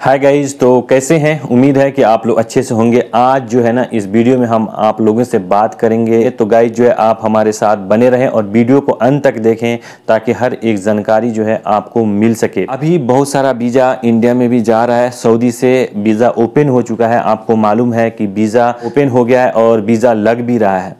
hi guys तो कैसे हैं उम्मीद है कि आप लोग अच्छे से होंगे आज जो है ना इस वीडियो में हम आप लोगों से बात करेंगे तो गाइज जो है आप हमारे साथ बने रहें और वीडियो को अंत तक देखें ताकि हर एक जानकारी जो है आपको मिल सके अभी बहुत सारा वीज़ा इंडिया में भी जा रहा है सऊदी से वीज़ा ओपन हो चुका है आपको मालूम है कि वीज़ा ओपन हो गया है और वीज़ा लग भी रहा है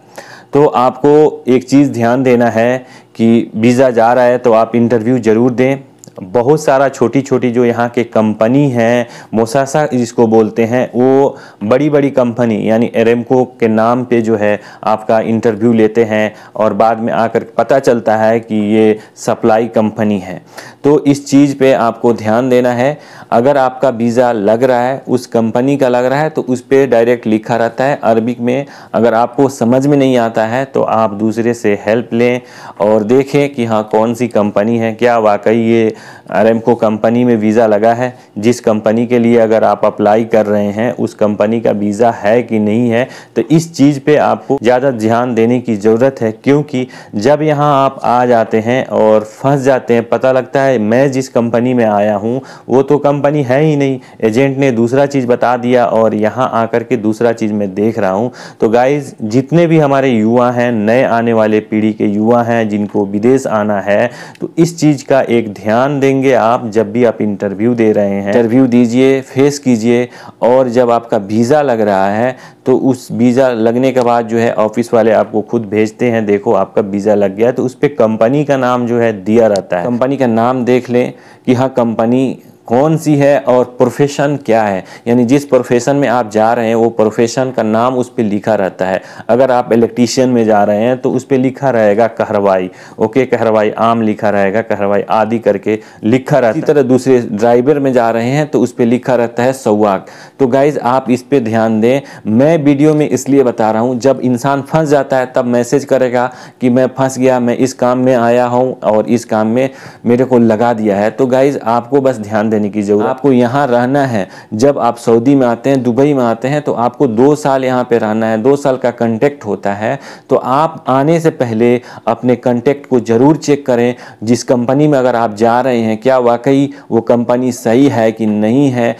तो आपको एक चीज़ ध्यान देना है कि वीज़ा जा रहा है तो आप इंटरव्यू ज़रूर दें बहुत सारा छोटी छोटी जो यहाँ के कंपनी हैं मोसासा जिसको बोलते हैं वो बड़ी बड़ी कंपनी यानी एरेमको के नाम पे जो है आपका इंटरव्यू लेते हैं और बाद में आकर पता चलता है कि ये सप्लाई कंपनी है तो इस चीज़ पे आपको ध्यान देना है अगर आपका वीज़ा लग रहा है उस कंपनी का लग रहा है तो उस पर डायरेक्ट लिखा रहता है अरबिक में अगर आपको समझ में नहीं आता है तो आप दूसरे से हेल्प लें और देखें कि हाँ कौन सी कंपनी है क्या वाकई ये अरेमको कंपनी में वीज़ा लगा है जिस कंपनी के लिए अगर आप अप्लाई कर रहे हैं उस कंपनी का वीज़ा है कि नहीं है तो इस चीज़ पे आपको ज़्यादा ध्यान देने की ज़रूरत है क्योंकि जब यहाँ आप आ जाते हैं और फंस जाते हैं पता लगता है मैं जिस कंपनी में आया हूँ वो तो कंपनी है ही नहीं एजेंट ने दूसरा चीज़ बता दिया और यहाँ आकर के दूसरा चीज़ मैं देख रहा हूँ तो गाइज जितने भी हमारे युवा हैं नए आने वाले पीढ़ी के युवा हैं जिनको विदेश आना है तो इस चीज़ का एक ध्यान देंगे आप जब भी आप इंटरव्यू दे रहे हैं इंटरव्यू दीजिए फेस कीजिए और जब आपका वीज़ा लग रहा है तो उस वीज़ा लगने के बाद जो है ऑफिस वाले आपको खुद भेजते हैं देखो आपका वीज़ा लग गया तो उस पर कंपनी का नाम जो है दिया रहता है कंपनी का नाम देख लें कि हाँ कंपनी कौन सी है और प्रोफेशन क्या है यानी जिस प्रोफेशन में आप जा रहे हैं वो प्रोफेशन का नाम उस पर लिखा रहता है अगर आप इलेक्ट्रीशियन में जा रहे हैं तो उस पर लिखा रहेगा कहरवाई ओके कहरवाई आम लिखा रहेगा कहरवाई आदि करके लिखा रहता है तरह दूसरे ड्राइवर में जा रहे हैं तो उस पर लिखा रहता है सौवाक तो गाइज आप इस पर ध्यान दें मैं वीडियो में इसलिए बता रहा हूँ जब इंसान फंस जाता है तब मैसेज करेगा कि मैं फंस गया मैं इस काम में आया हूँ और इस काम में मेरे को लगा दिया है तो गाइज आपको बस ध्यान दें देने की जरूरत आपको यहाँ रहना है जब आप सऊदी में आते हैं दुबई में आते हैं तो आपको दो साल यहाँ पे रहना है दो साल का कंटेक्ट होता है तो आप आने से पहले अपने कंटेक्ट को ज़रूर चेक करें जिस कंपनी में अगर आप जा रहे हैं क्या वाकई वो कंपनी सही है कि नहीं है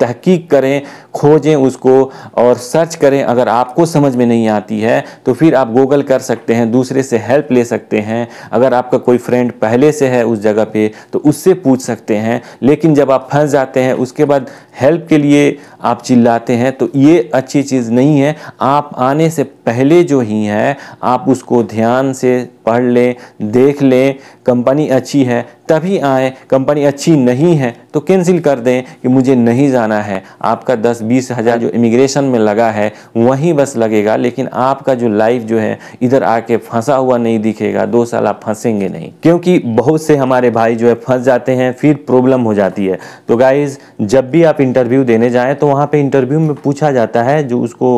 तहकीक करें खोजें उसको और सर्च करें अगर आपको समझ में नहीं आती है तो फिर आप गूगल कर सकते हैं दूसरे से हेल्प ले सकते हैं अगर आपका कोई फ्रेंड पहले से है उस जगह पे तो उससे पूछ सकते हैं लेकिन जब आप फंस जाते हैं उसके बाद हेल्प के लिए आप चिल्लाते हैं तो ये अच्छी चीज़ नहीं है आप आने से पहले जो ही है आप उसको ध्यान से पढ़ लें देख लें कंपनी अच्छी है तभी आए कंपनी अच्छी नहीं है तो कैंसिल कर दें कि मुझे नहीं जाना है आपका दस बीस हज़ार जो इमिग्रेशन में लगा है वहीं बस लगेगा लेकिन आपका जो लाइफ जो है इधर आके फंसा हुआ नहीं दिखेगा दो साल आप फंसेंगे नहीं क्योंकि बहुत से हमारे भाई जो है फंस जाते हैं फिर प्रॉब्लम हो जाती है तो गाइज़ जब भी आप इंटरव्यू देने जाएँ तो वहाँ पर इंटरव्यू में पूछा जाता है जो उसको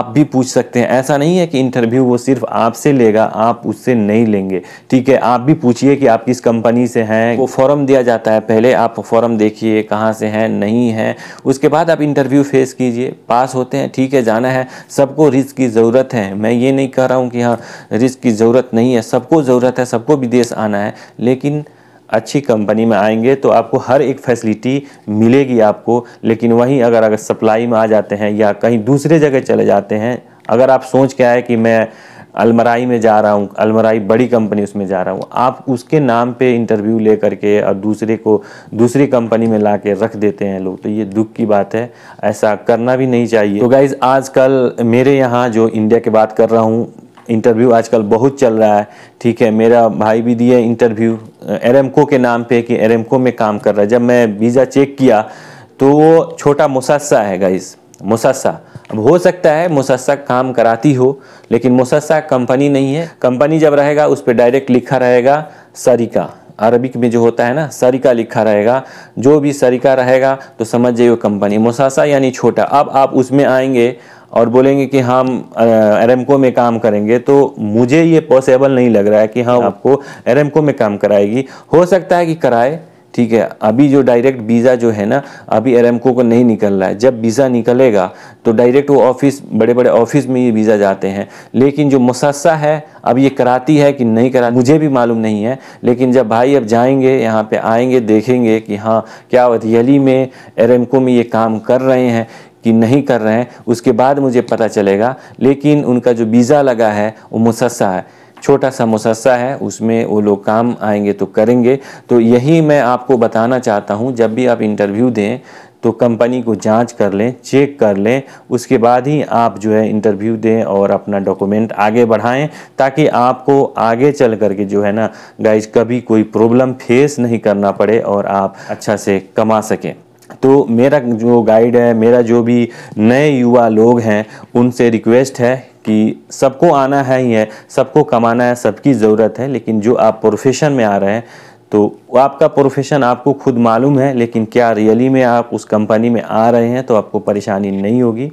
आप भी पूछ सकते हैं ऐसा नहीं है कि इंटरव्यू वो सिर्फ आपसे लेगा आप उससे नहीं लेंगे ठीक है आप भी पूछिए कि आप किस कंपनी से हैं वो फॉर्म दिया जाता है पहले आप फॉर्म देखिए कहाँ से हैं नहीं हैं उसके बाद आप इंटरव्यू फेस कीजिए पास होते हैं ठीक है जाना है सबको रिस्क की ज़रूरत है मैं ये नहीं कह रहा हूँ कि हाँ रिस्क की ज़रूरत नहीं है सबको ज़रूरत है सबको विदेश आना है लेकिन अच्छी कंपनी में आएंगे तो आपको हर एक फैसिलिटी मिलेगी आपको लेकिन वहीं अगर अगर सप्लाई में आ जाते हैं या कहीं दूसरे जगह चले जाते हैं अगर आप सोच के आए कि मैं अलमराई में जा रहा हूँ अलमराई बड़ी कंपनी उसमें जा रहा हूँ आप उसके नाम पे इंटरव्यू ले करके और दूसरे को दूसरी कंपनी में ला के रख देते हैं लोग तो ये दुख की बात है ऐसा करना भी नहीं चाहिए तो गाइज़ आजकल मेरे यहाँ जो इंडिया की बात कर रहा हूँ इंटरव्यू आजकल बहुत चल रहा है ठीक है मेरा भाई भी दिए इंटरव्यू एरेमको के नाम पे कि एरेमको में काम कर रहा है जब मैं वीज़ा चेक किया तो वो छोटा मुसासा है गाइज़ मुसस्सा अब हो सकता है मुसस्सा काम कराती हो लेकिन मुसस्सा कंपनी नहीं है कंपनी जब रहेगा उस पर डायरेक्ट लिखा रहेगा सरिका अरबिक में जो होता है ना सरिका लिखा रहेगा जो भी सरिका रहेगा तो समझ जाइए कंपनी मुसासा यानी छोटा अब आप उसमें आएंगे और बोलेंगे कि हम एरेमको में काम करेंगे तो मुझे ये पॉसिबल नहीं लग रहा है कि हाँ आपको एरेमको में काम कराएगी हो सकता है कि कराए ठीक है अभी जो डायरेक्ट वीज़ा जो है ना अभी एरमको को नहीं निकल रहा है जब वीज़ा निकलेगा तो डायरेक्ट वो ऑफिस बड़े बड़े ऑफिस में ये वीज़ा जाते हैं लेकिन जो मुसस्सा है अब ये कराती है कि नहीं करा मुझे भी मालूम नहीं है लेकिन जब भाई अब जाएंगे यहाँ पे आएंगे देखेंगे कि हाँ क्या वतीली में एरमको में ये काम कर रहे हैं कि नहीं कर रहे हैं उसके बाद मुझे पता चलेगा लेकिन उनका जो वीज़ा लगा है वो मुसस्सा है छोटा सा मुसस्सा है उसमें वो लोग काम आएंगे तो करेंगे तो यही मैं आपको बताना चाहता हूँ जब भी आप इंटरव्यू दें तो कंपनी को जांच कर लें चेक कर लें उसके बाद ही आप जो है इंटरव्यू दें और अपना डॉक्यूमेंट आगे बढ़ाएं ताकि आपको आगे चल कर के जो है ना गाइज कभी कोई प्रॉब्लम फेस नहीं करना पड़े और आप अच्छा से कमा सकें तो मेरा जो गाइड है मेरा जो भी नए युवा लोग हैं उनसे रिक्वेस्ट है कि सबको आना है ही है सबको कमाना है सबकी ज़रूरत है लेकिन जो आप प्रोफेशन में आ रहे हैं तो आपका प्रोफेशन आपको खुद मालूम है लेकिन क्या रियली में आप उस कंपनी में आ रहे हैं तो आपको परेशानी नहीं होगी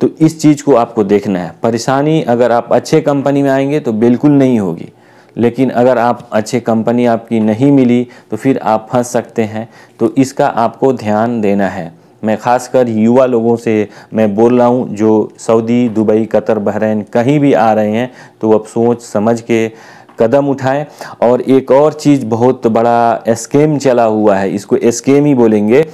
तो इस चीज़ को आपको देखना है परेशानी अगर आप अच्छे कंपनी में आएंगे तो बिल्कुल नहीं होगी लेकिन अगर आप अच्छे कंपनी आपकी नहीं मिली तो फिर आप फंस सकते हैं तो इसका आपको ध्यान देना है मैं खासकर युवा लोगों से मैं बोल रहा हूँ जो सऊदी दुबई कतर बहरीन कहीं भी आ रहे हैं तो अब सोच समझ के कदम उठाएं और एक और चीज़ बहुत बड़ा स्केम चला हुआ है इसको स्केम ही बोलेंगे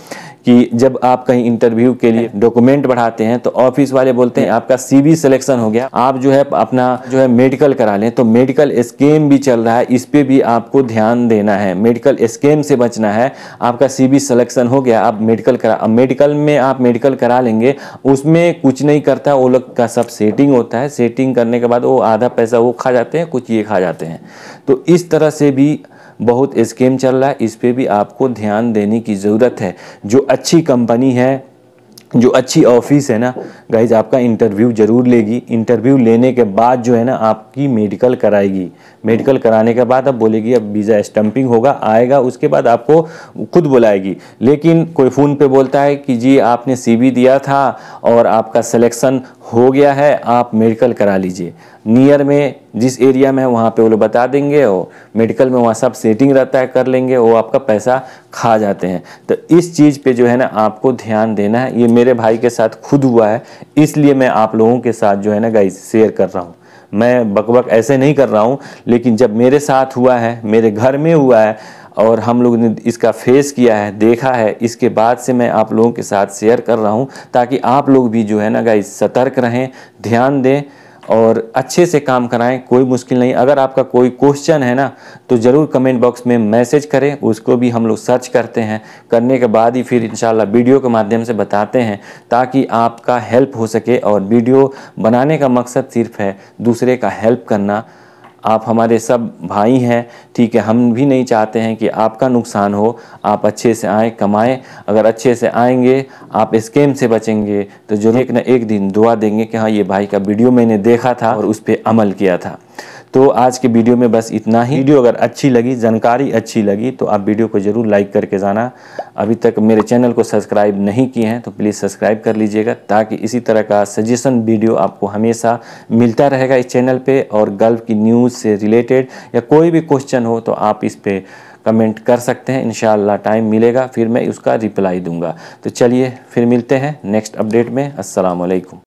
कि जब आप कहीं इंटरव्यू के लिए डॉक्यूमेंट बढ़ाते हैं तो ऑफिस वाले बोलते हैं आपका सीवी सिलेक्शन हो गया आप जो है अपना जो है मेडिकल करा लें तो मेडिकल स्कीम भी चल रहा है इस पर भी आपको ध्यान देना है मेडिकल स्कीम से बचना है आपका सीवी सिलेक्शन हो गया आप मेडिकल करा अब मेडिकल में आप मेडिकल करा लेंगे उसमें कुछ नहीं करता वो लोग का सब सेटिंग होता है सेटिंग करने के बाद वो आधा पैसा वो खा जाते हैं कुछ ये खा जाते हैं तो इस तरह से भी बहुत स्कीम चल रहा है इस पर भी आपको ध्यान देने की ज़रूरत है जो अच्छी कंपनी है जो अच्छी ऑफिस है ना गाइज आपका इंटरव्यू जरूर लेगी इंटरव्यू लेने के बाद जो है ना आप आपकी मेडिकल कराएगी मेडिकल कराने के बाद अब बोलेगी अब वीज़ा स्टम्पिंग होगा आएगा उसके बाद आपको खुद बुलाएगी लेकिन कोई फ़ोन पे बोलता है कि जी आपने सीवी दिया था और आपका सिलेक्शन हो गया है आप मेडिकल करा लीजिए नियर में जिस एरिया में है वहाँ पे वो लोग बता देंगे और मेडिकल में वहाँ सब सेटिंग रहता है कर लेंगे वो आपका पैसा खा जाते हैं तो इस चीज़ पे जो है ना आपको ध्यान देना है ये मेरे भाई के साथ खुद हुआ है इसलिए मैं आप लोगों के साथ जो है ना गाइस शेयर कर रहा हूँ मैं बकबक ऐसे नहीं कर रहा हूँ लेकिन जब मेरे साथ हुआ है मेरे घर में हुआ है और हम लोग ने इसका फेस किया है देखा है इसके बाद से मैं आप लोगों के साथ शेयर कर रहा हूँ ताकि आप लोग भी जो है ना गाइस सतर्क रहें ध्यान दें और अच्छे से काम कराएं कोई मुश्किल नहीं अगर आपका कोई क्वेश्चन है ना तो ज़रूर कमेंट बॉक्स में मैसेज करें उसको भी हम लोग सर्च करते हैं करने के बाद ही फिर इन वीडियो के माध्यम से बताते हैं ताकि आपका हेल्प हो सके और वीडियो बनाने का मकसद सिर्फ है दूसरे का हेल्प करना आप हमारे सब भाई हैं ठीक है हम भी नहीं चाहते हैं कि आपका नुकसान हो आप अच्छे से आए कमाएं अगर अच्छे से आएंगे आप स्कैम से बचेंगे तो जो एक ना एक दिन दुआ देंगे कि हाँ ये भाई का वीडियो मैंने देखा था और उस पर अमल किया था तो आज के वीडियो में बस इतना ही वीडियो अगर अच्छी लगी जानकारी अच्छी लगी तो आप वीडियो को ज़रूर लाइक करके जाना अभी तक मेरे चैनल को सब्सक्राइब नहीं किए हैं तो प्लीज़ सब्सक्राइब कर लीजिएगा ताकि इसी तरह का सजेशन वीडियो आपको हमेशा मिलता रहेगा इस चैनल पर और गल्फ की न्यूज़ से रिलेटेड या कोई भी क्वेश्चन हो तो आप इस पर कमेंट कर सकते हैं इन टाइम मिलेगा फिर मैं उसका रिप्लाई दूंगा तो चलिए फिर मिलते हैं नेक्स्ट अपडेट में वालेकुम